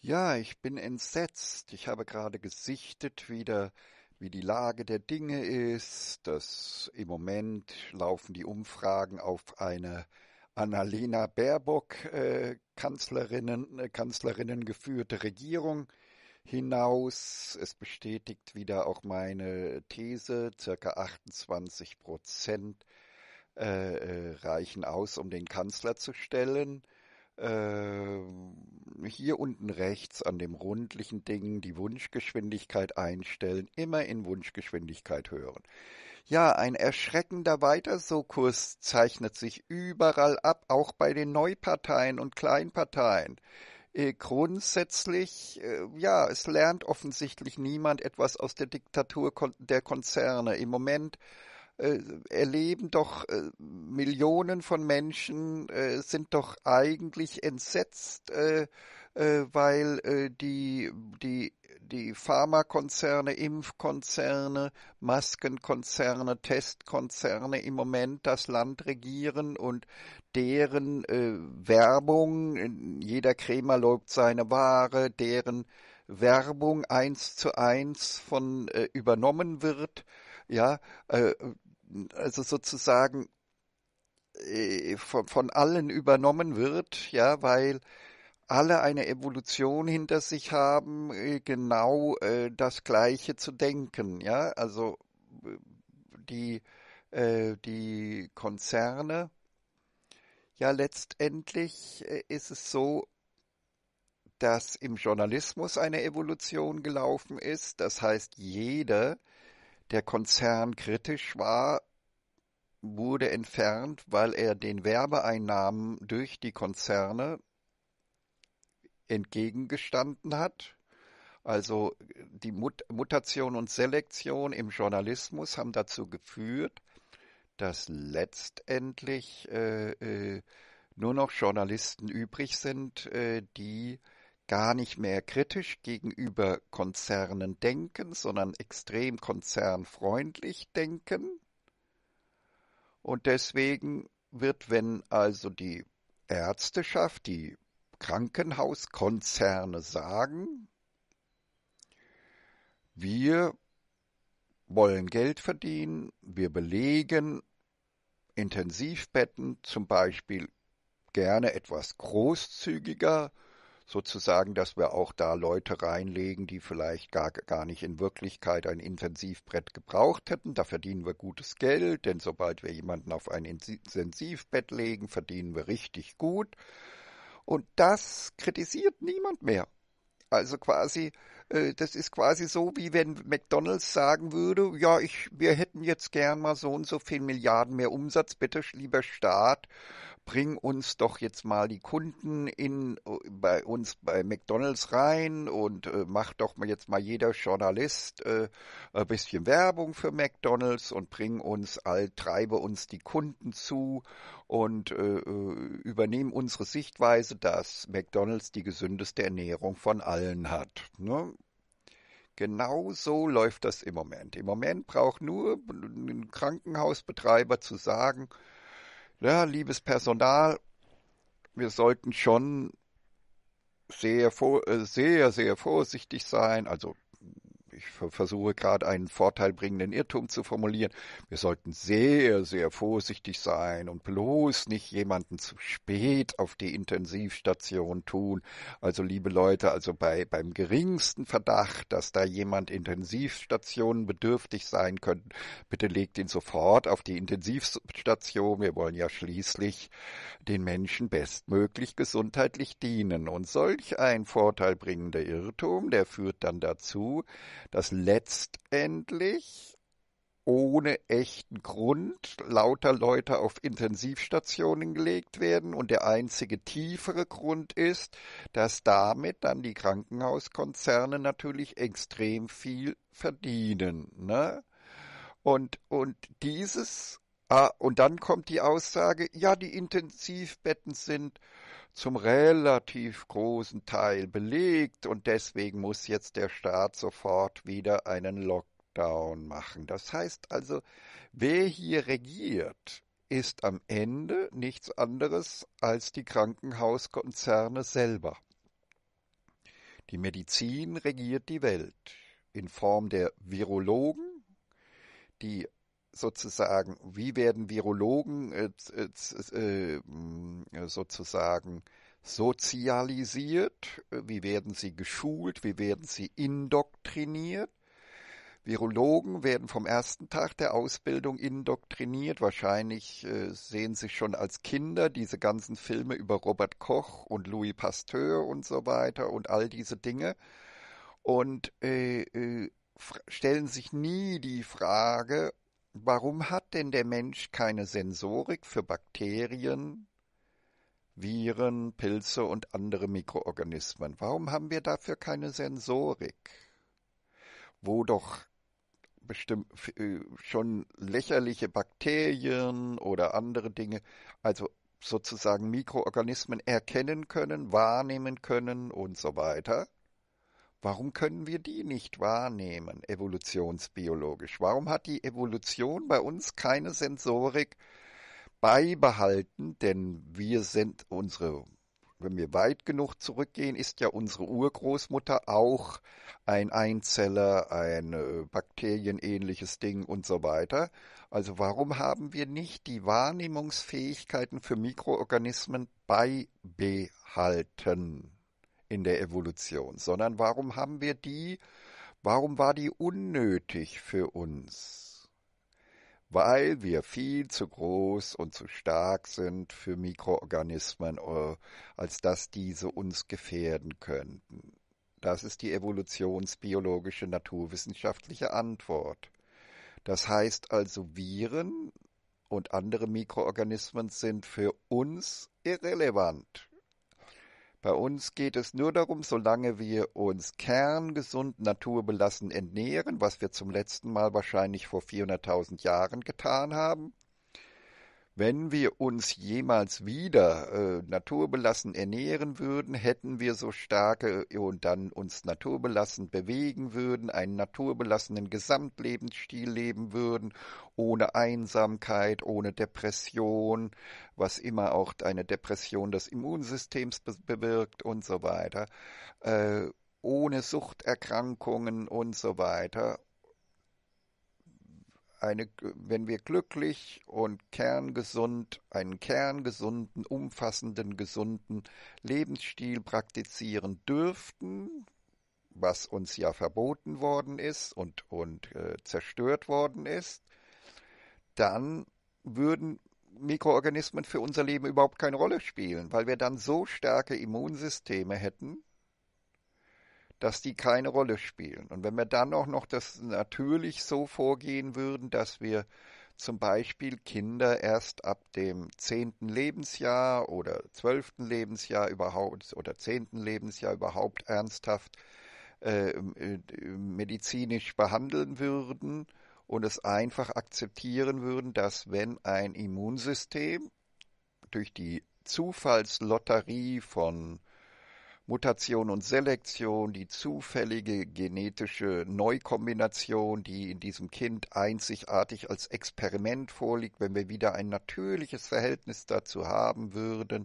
Ja, ich bin entsetzt. Ich habe gerade gesichtet wieder, wie die Lage der Dinge ist, dass im Moment laufen die Umfragen auf eine Annalena Baerbock äh, Kanzlerinnen, äh, Kanzlerinnen geführte Regierung hinaus. Es bestätigt wieder auch meine These, circa 28 Prozent äh, äh, reichen aus, um den Kanzler zu stellen. Ähm, hier unten rechts an dem rundlichen Ding die Wunschgeschwindigkeit einstellen, immer in Wunschgeschwindigkeit hören. Ja, ein erschreckender weiter Weitersukkurs zeichnet sich überall ab, auch bei den Neuparteien und Kleinparteien. Äh, grundsätzlich, äh, ja, es lernt offensichtlich niemand etwas aus der Diktatur der Konzerne. Im Moment äh, erleben doch äh, Millionen von Menschen, äh, sind doch eigentlich entsetzt, äh, äh, weil äh, die, die, die Pharmakonzerne, Impfkonzerne, Maskenkonzerne, Testkonzerne im Moment das Land regieren und deren Werbung, jeder Krämer lobt seine Ware, deren Werbung eins zu eins von äh, übernommen wird. Ja, äh, also sozusagen äh, von, von allen übernommen wird, ja, weil alle eine Evolution hinter sich haben, äh, genau äh, das Gleiche zu denken. Ja, also die, äh, die Konzerne, ja, letztendlich äh, ist es so, dass im Journalismus eine Evolution gelaufen ist. Das heißt, jeder der Konzern kritisch war, wurde entfernt, weil er den Werbeeinnahmen durch die Konzerne entgegengestanden hat. Also die Mut Mutation und Selektion im Journalismus haben dazu geführt, dass letztendlich äh, äh, nur noch Journalisten übrig sind, äh, die gar nicht mehr kritisch gegenüber Konzernen denken, sondern extrem konzernfreundlich denken. Und deswegen wird, wenn also die Ärzteschaft, die Krankenhauskonzerne sagen, wir wollen Geld verdienen, wir belegen Intensivbetten zum Beispiel gerne etwas großzügiger, sozusagen, dass wir auch da Leute reinlegen, die vielleicht gar, gar nicht in Wirklichkeit ein Intensivbrett gebraucht hätten. Da verdienen wir gutes Geld, denn sobald wir jemanden auf ein Intensivbett legen, verdienen wir richtig gut. Und das kritisiert niemand mehr. Also quasi, äh, das ist quasi so, wie wenn McDonald's sagen würde, ja, ich, wir hätten jetzt gern mal so und so viel Milliarden mehr Umsatz, bitte lieber Staat, bring uns doch jetzt mal die Kunden in äh, bei uns bei McDonald's rein und äh, mach doch mal jetzt mal jeder Journalist äh, ein bisschen Werbung für McDonald's und bring uns all treibe uns die Kunden zu und äh, äh übernehme unsere Sichtweise, dass McDonald's die gesündeste Ernährung von allen hat. Ne? Genau so läuft das im Moment. Im Moment braucht nur ein Krankenhausbetreiber zu sagen, ja, liebes Personal, wir sollten schon sehr, äh, sehr, sehr vorsichtig sein, also ich versuche gerade einen vorteilbringenden Irrtum zu formulieren. Wir sollten sehr, sehr vorsichtig sein und bloß nicht jemanden zu spät auf die Intensivstation tun. Also liebe Leute, also bei, beim geringsten Verdacht, dass da jemand Intensivstationen bedürftig sein könnte, bitte legt ihn sofort auf die Intensivstation. Wir wollen ja schließlich den Menschen bestmöglich gesundheitlich dienen. Und solch ein vorteilbringender Irrtum, der führt dann dazu, dass letztendlich ohne echten Grund lauter Leute auf Intensivstationen gelegt werden und der einzige tiefere Grund ist, dass damit dann die Krankenhauskonzerne natürlich extrem viel verdienen. Ne? Und, und dieses, ah, und dann kommt die Aussage, ja, die Intensivbetten sind zum relativ großen Teil belegt und deswegen muss jetzt der Staat sofort wieder einen Lockdown machen. Das heißt also, wer hier regiert, ist am Ende nichts anderes als die Krankenhauskonzerne selber. Die Medizin regiert die Welt in Form der Virologen, die sozusagen, wie werden Virologen äh, äh, sozusagen sozialisiert, wie werden sie geschult, wie werden sie indoktriniert. Virologen werden vom ersten Tag der Ausbildung indoktriniert. Wahrscheinlich äh, sehen sie schon als Kinder diese ganzen Filme über Robert Koch und Louis Pasteur und so weiter und all diese Dinge. Und äh, äh, stellen sich nie die Frage, Warum hat denn der Mensch keine Sensorik für Bakterien, Viren, Pilze und andere Mikroorganismen? Warum haben wir dafür keine Sensorik? Wo doch bestimmt äh, schon lächerliche Bakterien oder andere Dinge, also sozusagen Mikroorganismen erkennen können, wahrnehmen können und so weiter. Warum können wir die nicht wahrnehmen, evolutionsbiologisch? Warum hat die Evolution bei uns keine Sensorik beibehalten? Denn wir sind unsere, wenn wir weit genug zurückgehen, ist ja unsere Urgroßmutter auch ein Einzeller, ein äh, bakterienähnliches Ding und so weiter. Also warum haben wir nicht die Wahrnehmungsfähigkeiten für Mikroorganismen beibehalten? in der Evolution, sondern warum haben wir die, warum war die unnötig für uns? Weil wir viel zu groß und zu stark sind für Mikroorganismen, äh, als dass diese uns gefährden könnten. Das ist die evolutionsbiologische naturwissenschaftliche Antwort. Das heißt also, Viren und andere Mikroorganismen sind für uns irrelevant. Bei uns geht es nur darum, solange wir uns kerngesund naturbelassen ernähren, was wir zum letzten Mal wahrscheinlich vor 400.000 Jahren getan haben, wenn wir uns jemals wieder äh, naturbelassen ernähren würden, hätten wir so starke äh, und dann uns naturbelassen bewegen würden, einen naturbelassenen Gesamtlebensstil leben würden, ohne Einsamkeit, ohne Depression, was immer auch eine Depression des Immunsystems bewirkt und so weiter, äh, ohne Suchterkrankungen und so weiter eine, wenn wir glücklich und kerngesund, einen kerngesunden, umfassenden, gesunden Lebensstil praktizieren dürften, was uns ja verboten worden ist und, und äh, zerstört worden ist, dann würden Mikroorganismen für unser Leben überhaupt keine Rolle spielen, weil wir dann so starke Immunsysteme hätten, dass die keine Rolle spielen. Und wenn wir dann auch noch das natürlich so vorgehen würden, dass wir zum Beispiel Kinder erst ab dem zehnten Lebensjahr oder zwölften Lebensjahr überhaupt oder zehnten Lebensjahr überhaupt ernsthaft ähm, äh, medizinisch behandeln würden und es einfach akzeptieren würden, dass wenn ein Immunsystem durch die Zufallslotterie von Mutation und Selektion, die zufällige genetische Neukombination, die in diesem Kind einzigartig als Experiment vorliegt, wenn wir wieder ein natürliches Verhältnis dazu haben würden,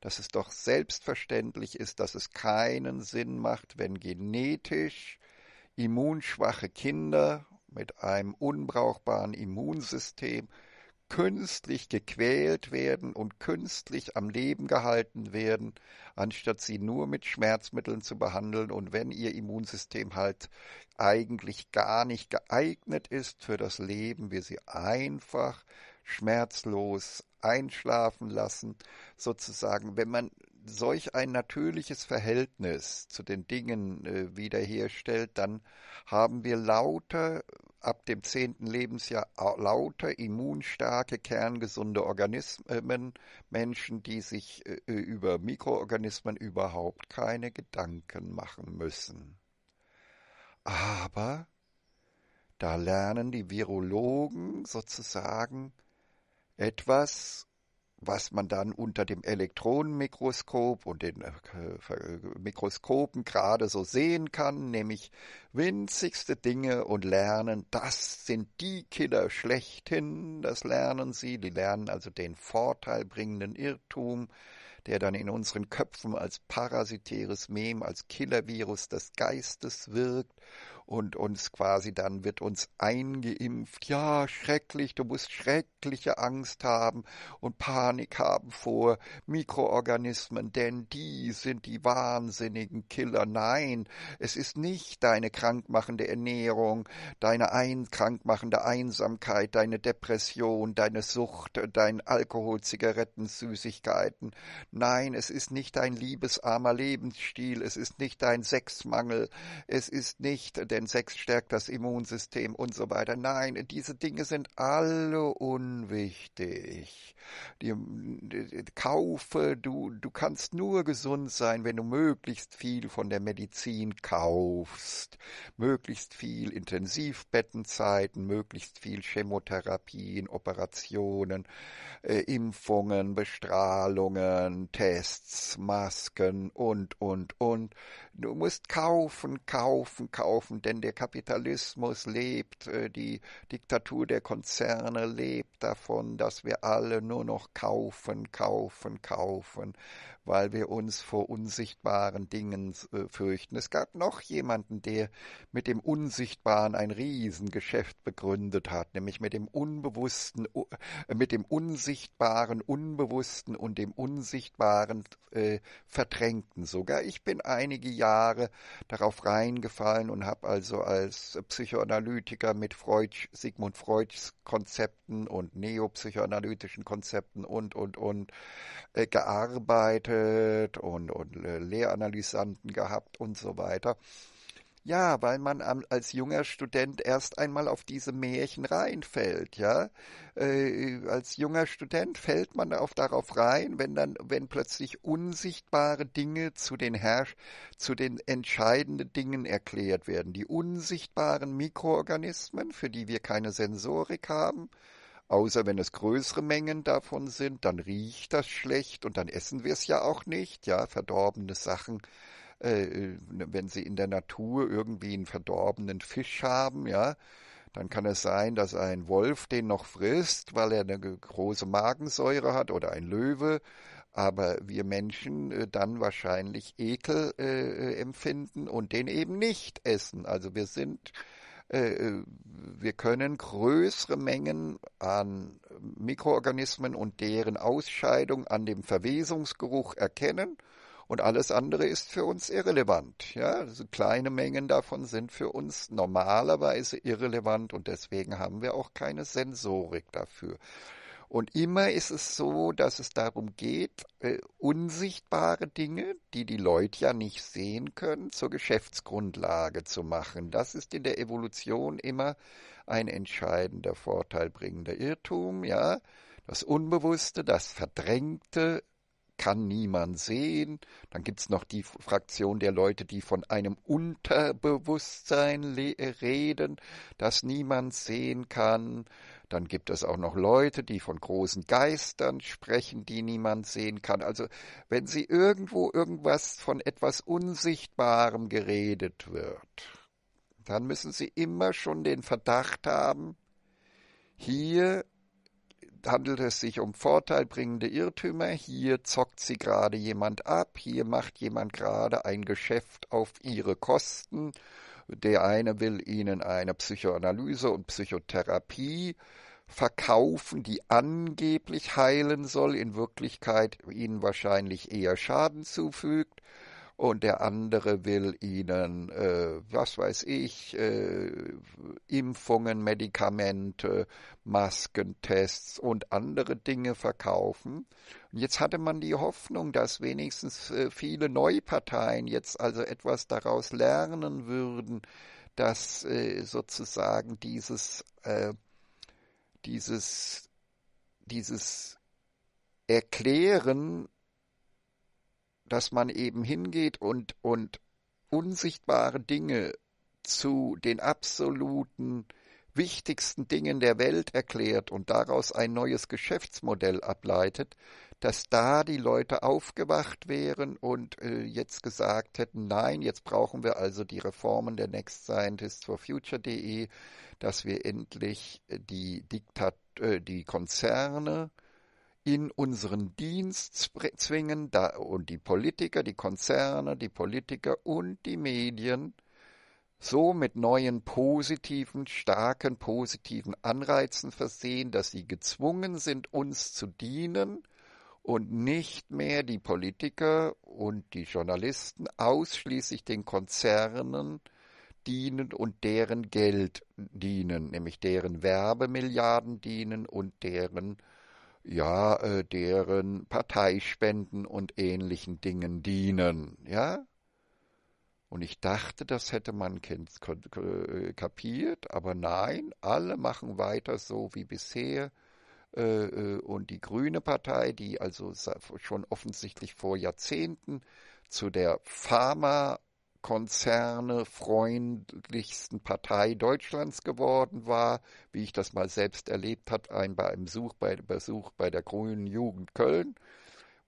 dass es doch selbstverständlich ist, dass es keinen Sinn macht, wenn genetisch immunschwache Kinder mit einem unbrauchbaren Immunsystem künstlich gequält werden und künstlich am Leben gehalten werden, anstatt sie nur mit Schmerzmitteln zu behandeln und wenn ihr Immunsystem halt eigentlich gar nicht geeignet ist für das Leben, wir sie einfach schmerzlos einschlafen lassen, sozusagen, wenn man solch ein natürliches Verhältnis zu den Dingen äh, wiederherstellt, dann haben wir lauter ab dem zehnten Lebensjahr lauter immunstarke, kerngesunde Organismen, Menschen, die sich äh, über Mikroorganismen überhaupt keine Gedanken machen müssen. Aber da lernen die Virologen sozusagen etwas was man dann unter dem Elektronenmikroskop und den äh, äh, Mikroskopen gerade so sehen kann, nämlich winzigste Dinge und lernen, das sind die Killer schlechthin, das lernen sie, die lernen also den vorteilbringenden Irrtum, der dann in unseren Köpfen als parasitäres Mem, als Killervirus des Geistes wirkt und uns quasi dann wird uns eingeimpft, ja, schrecklich, du musst schreckliche Angst haben und Panik haben vor Mikroorganismen, denn die sind die wahnsinnigen Killer. Nein, es ist nicht deine krankmachende Ernährung, deine ein krankmachende Einsamkeit, deine Depression, deine Sucht, dein Alkohol, Zigaretten, Süßigkeiten. Nein, es ist nicht dein liebesarmer Lebensstil, es ist nicht dein Sexmangel, es ist nicht der Sex stärkt das Immunsystem und so weiter. Nein, diese Dinge sind alle unwichtig. Die, die, kaufe, du, du kannst nur gesund sein, wenn du möglichst viel von der Medizin kaufst. Möglichst viel Intensivbettenzeiten, möglichst viel Chemotherapien, Operationen, äh, Impfungen, Bestrahlungen, Tests, Masken und, und, und. Du musst kaufen, kaufen, kaufen, denn der Kapitalismus lebt, äh, die Diktatur der Konzerne lebt davon, dass wir alle nur noch kaufen, kaufen, kaufen weil wir uns vor unsichtbaren Dingen äh, fürchten. Es gab noch jemanden, der mit dem Unsichtbaren ein Riesengeschäft begründet hat, nämlich mit dem Unbewussten, äh, mit dem Unsichtbaren, Unbewussten und dem Unsichtbaren äh, Verdrängten. Sogar ich bin einige Jahre darauf reingefallen und habe also als Psychoanalytiker mit Freud, Sigmund Freuds Konzepten und neopsychoanalytischen Konzepten und, und, und äh, gearbeitet geleitet und, und äh, Lehranalysanden gehabt und so weiter. Ja, weil man als junger Student erst einmal auf diese Märchen reinfällt, ja. Äh, als junger Student fällt man auf darauf rein, wenn dann, wenn plötzlich unsichtbare Dinge zu den Herrsch, zu den entscheidenden Dingen erklärt werden. Die unsichtbaren Mikroorganismen, für die wir keine Sensorik haben, Außer wenn es größere Mengen davon sind, dann riecht das schlecht und dann essen wir es ja auch nicht. Ja, verdorbene Sachen, äh, wenn sie in der Natur irgendwie einen verdorbenen Fisch haben, ja, dann kann es sein, dass ein Wolf den noch frisst, weil er eine große Magensäure hat oder ein Löwe. Aber wir Menschen äh, dann wahrscheinlich Ekel äh, äh, empfinden und den eben nicht essen. Also wir sind äh, äh, wir können größere Mengen an Mikroorganismen und deren Ausscheidung an dem Verwesungsgeruch erkennen und alles andere ist für uns irrelevant. Ja, also kleine Mengen davon sind für uns normalerweise irrelevant und deswegen haben wir auch keine Sensorik dafür. Und immer ist es so, dass es darum geht, äh, unsichtbare Dinge, die die Leute ja nicht sehen können, zur Geschäftsgrundlage zu machen. Das ist in der Evolution immer ein entscheidender vorteilbringender Irrtum, ja. Das Unbewusste, das Verdrängte, kann niemand sehen. Dann gibt es noch die Fraktion der Leute, die von einem Unterbewusstsein reden, das niemand sehen kann. Dann gibt es auch noch Leute, die von großen Geistern sprechen, die niemand sehen kann. Also wenn sie irgendwo irgendwas von etwas Unsichtbarem geredet wird, dann müssen sie immer schon den Verdacht haben, hier handelt es sich um vorteilbringende Irrtümer, hier zockt sie gerade jemand ab, hier macht jemand gerade ein Geschäft auf ihre Kosten der eine will ihnen eine Psychoanalyse und Psychotherapie verkaufen, die angeblich heilen soll, in Wirklichkeit ihnen wahrscheinlich eher Schaden zufügt. Und der andere will ihnen, äh, was weiß ich, äh, Impfungen, Medikamente, Masken, Tests und andere Dinge verkaufen. Und jetzt hatte man die Hoffnung, dass wenigstens äh, viele Neuparteien jetzt also etwas daraus lernen würden, dass äh, sozusagen dieses, äh, dieses, dieses Erklären, dass man eben hingeht und, und unsichtbare Dinge zu den absoluten wichtigsten Dingen der Welt erklärt und daraus ein neues Geschäftsmodell ableitet, dass da die Leute aufgewacht wären und äh, jetzt gesagt hätten, nein, jetzt brauchen wir also die Reformen der Next Scientists for Future.de, dass wir endlich äh, die, Diktat äh, die Konzerne in unseren Dienst zwingen da, und die Politiker, die Konzerne, die Politiker und die Medien so mit neuen positiven, starken positiven Anreizen versehen, dass sie gezwungen sind, uns zu dienen und nicht mehr die Politiker und die Journalisten ausschließlich den Konzernen dienen und deren Geld dienen, nämlich deren Werbemilliarden dienen und deren ja, äh, deren Parteispenden und ähnlichen Dingen dienen, ja? Und ich dachte, das hätte man äh, kapiert, aber nein, alle machen weiter so wie bisher. Äh, äh, und die Grüne Partei, die also schon offensichtlich vor Jahrzehnten zu der Pharmakonzerne freundlichsten Partei Deutschlands geworden war, wie ich das mal selbst erlebt habe, bei einem Besuch bei, Besuch bei der Grünen Jugend Köln,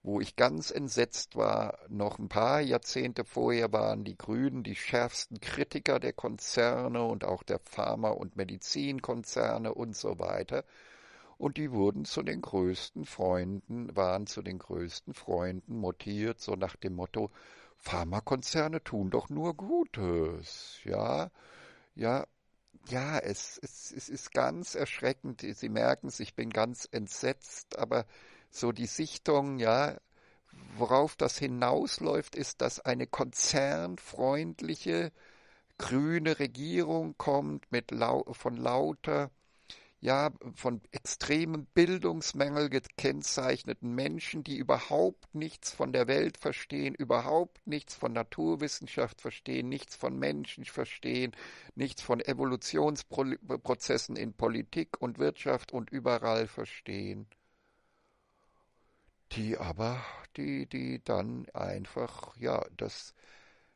wo ich ganz entsetzt war, noch ein paar Jahrzehnte vorher waren die Grünen die schärfsten Kritiker der Konzerne und auch der Pharma- und Medizinkonzerne und so weiter. Und die wurden zu den größten Freunden, waren zu den größten Freunden mutiert, so nach dem Motto, Pharmakonzerne tun doch nur Gutes. Ja, ja, ja, es, es, es ist ganz erschreckend. Sie merken es, ich bin ganz entsetzt, aber so die Sichtung, ja, worauf das hinausläuft, ist, dass eine konzernfreundliche grüne Regierung kommt mit lau von lauter ja, von extremen Bildungsmängel gekennzeichneten Menschen, die überhaupt nichts von der Welt verstehen, überhaupt nichts von Naturwissenschaft verstehen, nichts von Menschen verstehen, nichts von Evolutionsprozessen in Politik und Wirtschaft und überall verstehen die aber, die, die dann einfach, ja, das,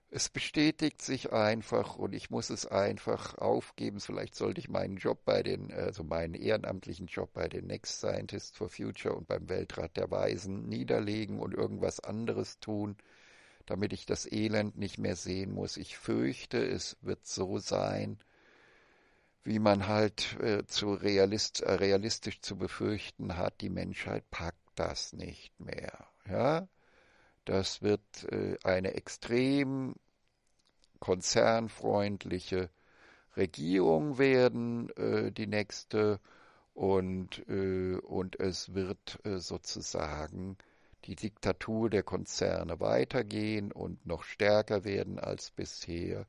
es bestätigt sich einfach und ich muss es einfach aufgeben. Vielleicht sollte ich meinen Job bei den, also meinen ehrenamtlichen Job bei den Next Scientists for Future und beim Weltrat der Weisen niederlegen und irgendwas anderes tun, damit ich das Elend nicht mehr sehen muss. Ich fürchte, es wird so sein, wie man halt äh, zu realist, äh, realistisch zu befürchten hat, die Menschheit packt das nicht mehr. Ja? Das wird äh, eine extrem konzernfreundliche Regierung werden, äh, die nächste, und, äh, und es wird sozusagen die Diktatur der Konzerne weitergehen und noch stärker werden als bisher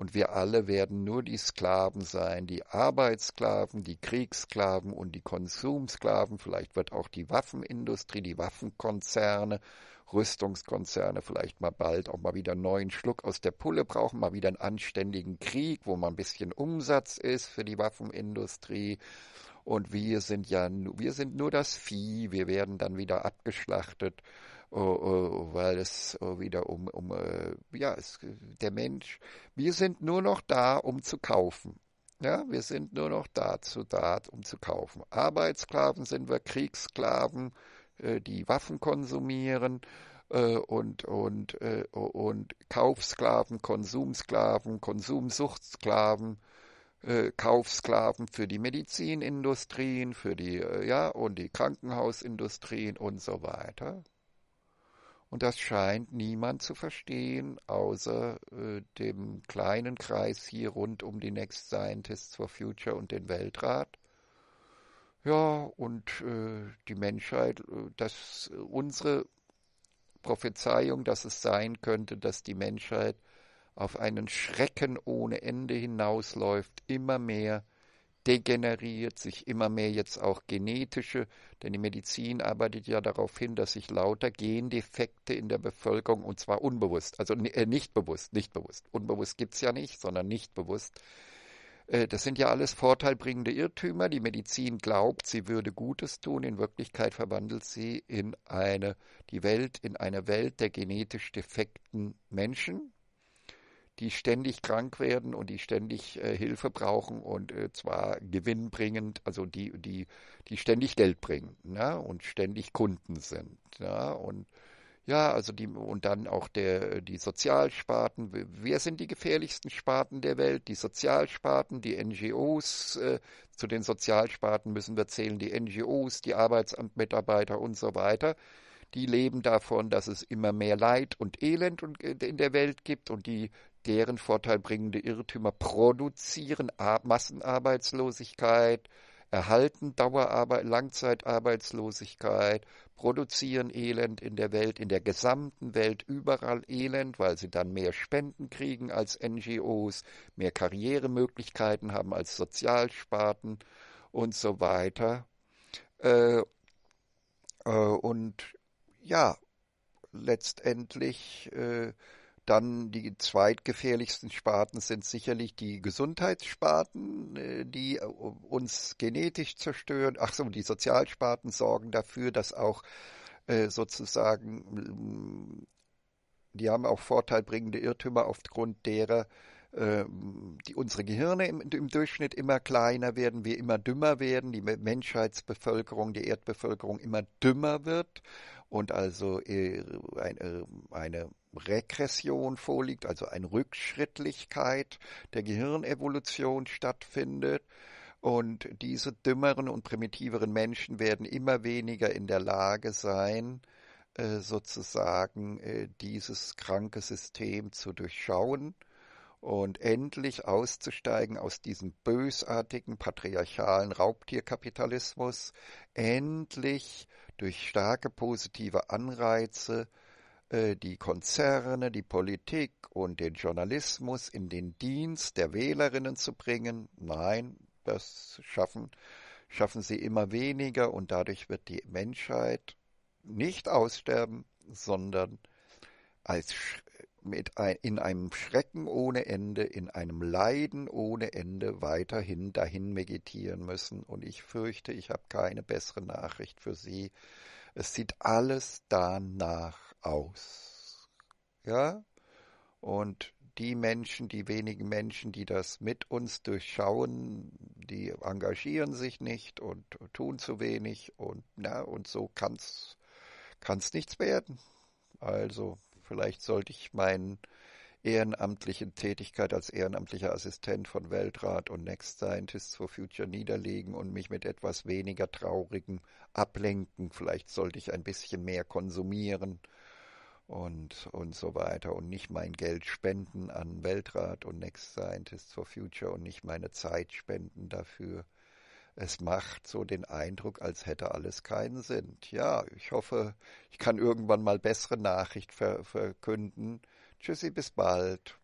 und wir alle werden nur die Sklaven sein, die Arbeitssklaven, die Kriegssklaven und die Konsumsklaven, vielleicht wird auch die Waffenindustrie, die Waffenkonzerne, Rüstungskonzerne vielleicht mal bald auch mal wieder einen neuen Schluck aus der Pulle brauchen, mal wieder einen anständigen Krieg, wo mal ein bisschen Umsatz ist für die Waffenindustrie und wir sind ja wir sind nur das Vieh, wir werden dann wieder abgeschlachtet äh, äh, weil es äh, wieder um, um ja, es, der Mensch, wir sind nur noch da, um zu kaufen. Ja, wir sind nur noch dazu da, um zu kaufen. Arbeitssklaven sind wir, Kriegssklaven, die Waffen konsumieren und, und, und Kaufsklaven, Konsumsklaven, Konsumsuchtsklaven, Kaufsklaven für die Medizinindustrien, für die, ja, und die Krankenhausindustrien und so weiter. Und das scheint niemand zu verstehen, außer äh, dem kleinen Kreis hier rund um die Next Scientists for Future und den Weltrat. Ja, und äh, die Menschheit, äh, dass unsere Prophezeiung, dass es sein könnte, dass die Menschheit auf einen Schrecken ohne Ende hinausläuft, immer mehr degeneriert sich immer mehr jetzt auch genetische, denn die Medizin arbeitet ja darauf hin, dass sich lauter Gendefekte in der Bevölkerung, und zwar unbewusst, also äh, nicht bewusst, nicht bewusst, unbewusst gibt es ja nicht, sondern nicht bewusst, äh, das sind ja alles vorteilbringende Irrtümer. Die Medizin glaubt, sie würde Gutes tun. In Wirklichkeit verwandelt sie in eine, die Welt in eine Welt der genetisch defekten Menschen, die ständig krank werden und die ständig äh, Hilfe brauchen und äh, zwar gewinnbringend, also die, die, die ständig Geld bringen ne? und ständig Kunden sind. Ne? Und ja, also die und dann auch der die Sozialsparten. Wer sind die gefährlichsten Sparten der Welt? Die Sozialsparten, die NGOs. Äh, zu den Sozialsparten müssen wir zählen die NGOs, die Arbeitsamtmitarbeiter und so weiter. Die leben davon, dass es immer mehr Leid und Elend äh, in der Welt gibt und die deren vorteilbringende Irrtümer produzieren Massenarbeitslosigkeit, erhalten Dauerarbeit, Langzeitarbeitslosigkeit, produzieren Elend in der Welt, in der gesamten Welt überall Elend, weil sie dann mehr Spenden kriegen als NGOs, mehr Karrieremöglichkeiten haben als Sozialsparten und so weiter. Äh, äh, und ja, letztendlich äh, dann die zweitgefährlichsten Sparten sind sicherlich die Gesundheitssparten, äh, die äh, uns genetisch zerstören. Ach so, die Sozialsparten sorgen dafür, dass auch äh, sozusagen, die haben auch vorteilbringende Irrtümer aufgrund derer, ähm, die, unsere Gehirne im, im, Durchschnitt immer kleiner werden, wir immer dümmer werden, die Menschheitsbevölkerung, die Erdbevölkerung immer dümmer wird und also äh, äh, eine Regression vorliegt, also eine Rückschrittlichkeit der Gehirnevolution stattfindet. Und diese dümmeren und primitiveren Menschen werden immer weniger in der Lage sein, äh, sozusagen dieses kranke System zu durchschauen und endlich auszusteigen aus diesem bösartigen patriarchalen Raubtierkapitalismus, endlich durch starke positive Anreize äh, die Konzerne, die Politik und den Journalismus in den Dienst der Wählerinnen zu bringen. Nein, das schaffen, schaffen sie immer weniger und dadurch wird die Menschheit nicht aussterben, sondern als mit ein, in einem Schrecken ohne Ende, in einem Leiden ohne Ende weiterhin dahin meditieren müssen. Und ich fürchte, ich habe keine bessere Nachricht für Sie. Es sieht alles danach aus. Ja? Und die Menschen, die wenigen Menschen, die das mit uns durchschauen, die engagieren sich nicht und tun zu wenig und na und so kann's kann's nichts werden. Also Vielleicht sollte ich meinen ehrenamtlichen Tätigkeit als ehrenamtlicher Assistent von Weltrat und Next Scientists for Future niederlegen und mich mit etwas weniger Traurigem ablenken. Vielleicht sollte ich ein bisschen mehr konsumieren und, und so weiter und nicht mein Geld spenden an Weltrat und Next Scientists for Future und nicht meine Zeit spenden dafür es macht so den Eindruck, als hätte alles keinen Sinn. Ja, ich hoffe, ich kann irgendwann mal bessere Nachricht verkünden. Tschüssi, bis bald.